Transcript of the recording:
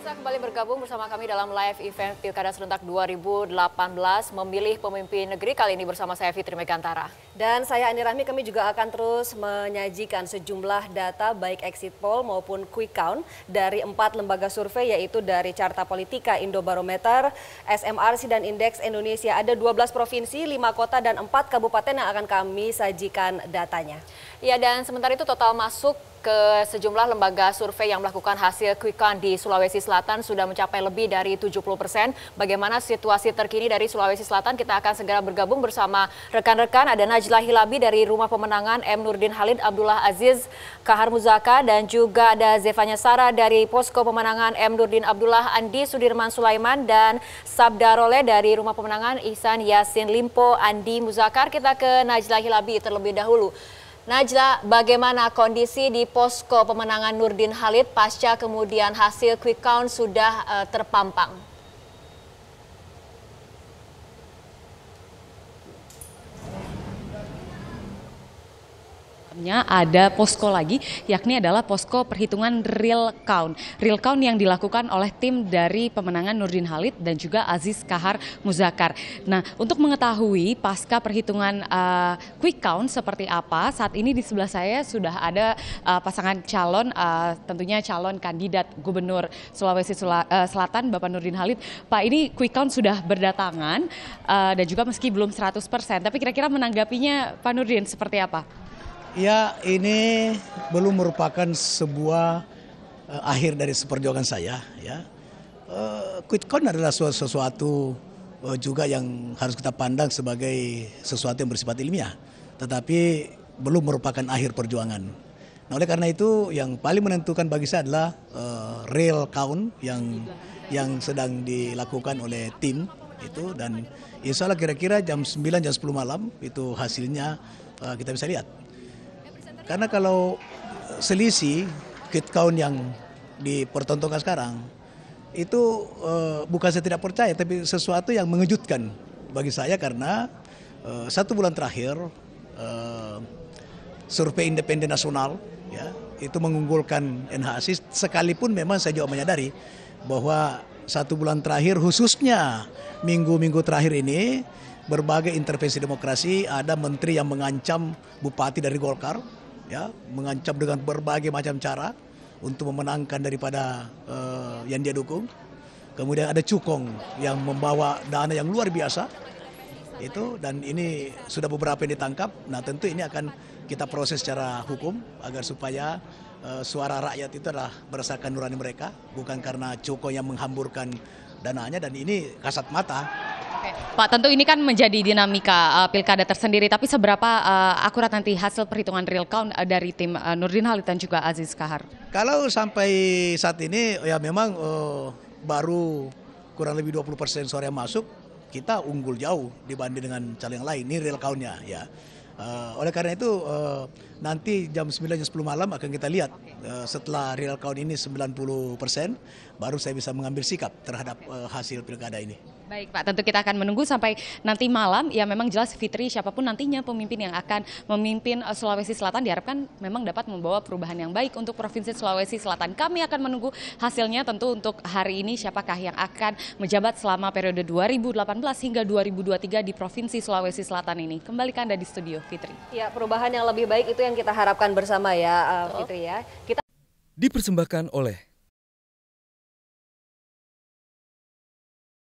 Pemirsa kembali bergabung bersama kami dalam live event Pilkada Serentak 2018 memilih pemimpin negeri kali ini bersama saya Fitri Megantara. Dan saya Andi Rahmi kami juga akan terus menyajikan sejumlah data baik exit poll maupun quick count dari empat lembaga survei yaitu dari Carta Politika, Indobarometer, SMRC dan Indeks Indonesia. Ada 12 provinsi, 5 kota dan 4 kabupaten yang akan kami sajikan datanya. Ya dan sementara itu total masuk ke sejumlah lembaga survei yang melakukan hasil quick count di Sulawesi Selatan sudah mencapai lebih dari 70 persen. Bagaimana situasi terkini dari Sulawesi Selatan? Kita akan segera bergabung bersama rekan-rekan. Ada Najla Hilabi dari Rumah Pemenangan M. Nurdin Halid, Abdullah Aziz, Kahar Muzaka, dan juga ada Zevanya Sara dari Posko Pemenangan M. Nurdin Abdullah, Andi Sudirman Sulaiman, dan Sabda Role dari Rumah Pemenangan Ihsan Yasin Limpo, Andi Muzakar. Kita ke Najla Hilabi terlebih dahulu. Najla, bagaimana kondisi di posko pemenangan Nurdin Halid pasca kemudian hasil quick count sudah eh, terpampang? nya ada posko lagi yakni adalah posko perhitungan real count. Real count yang dilakukan oleh tim dari pemenangan Nurdin Halid dan juga Aziz Kahar Muzakar. Nah, untuk mengetahui pasca perhitungan uh, quick count seperti apa, saat ini di sebelah saya sudah ada uh, pasangan calon uh, tentunya calon kandidat Gubernur Sulawesi Sula, uh, Selatan Bapak Nurdin Halid. Pak, ini quick count sudah berdatangan uh, dan juga meski belum 100%, tapi kira-kira menanggapinya Pak Nurdin seperti apa? Ya ini belum merupakan sebuah uh, akhir dari perjuangan saya. Ya. Uh, eh, quick count adalah sesuatu, sesuatu uh, juga yang harus kita pandang sebagai sesuatu yang bersifat ilmiah. Tetapi belum merupakan akhir perjuangan. Nah oleh karena itu yang paling menentukan bagi saya adalah uh, real count yang yang sedang dilakukan oleh tim itu dan insya Allah kira-kira jam 9 jam 10 malam itu hasilnya uh, kita bisa lihat. Karena kalau selisih kit count yang dipertontonkan sekarang itu uh, bukan saya tidak percaya tapi sesuatu yang mengejutkan bagi saya karena uh, satu bulan terakhir uh, survei independen nasional ya itu mengunggulkan NHASI sekalipun memang saya juga menyadari bahwa satu bulan terakhir khususnya minggu-minggu terakhir ini berbagai intervensi demokrasi ada menteri yang mengancam bupati dari Golkar ya mengancam dengan berbagai macam cara untuk memenangkan daripada uh, yang dia dukung. Kemudian ada Cukong yang membawa dana yang luar biasa itu dan ini sudah beberapa yang ditangkap. Nah tentu ini akan kita proses secara hukum agar supaya uh, suara rakyat itu adalah berdasarkan nurani mereka bukan karena Cukong yang menghamburkan dananya dan ini kasat mata Pak tentu ini kan menjadi dinamika uh, pilkada tersendiri, tapi seberapa uh, akurat nanti hasil perhitungan real count uh, dari tim uh, Nurdin Halid dan juga Aziz Kahar? Kalau sampai saat ini ya memang uh, baru kurang lebih 20 persen suara yang masuk, kita unggul jauh dibanding dengan calon yang lain. Ini real count-nya ya. Uh, oleh karena itu uh, nanti jam 9 jam 10 malam akan kita lihat uh, setelah real count ini 90 persen baru saya bisa mengambil sikap terhadap uh, hasil pilkada ini. Baik Pak, tentu kita akan menunggu sampai nanti malam. Ya memang jelas Fitri siapapun nantinya pemimpin yang akan memimpin Sulawesi Selatan diharapkan memang dapat membawa perubahan yang baik untuk Provinsi Sulawesi Selatan. Kami akan menunggu hasilnya tentu untuk hari ini siapakah yang akan menjabat selama periode 2018 hingga 2023 di Provinsi Sulawesi Selatan ini. Kembalikan Anda di studio. Fitri. Ya, perubahan yang lebih baik itu yang kita harapkan bersama ya uh, Fitri ya. Kita dipersembahkan oleh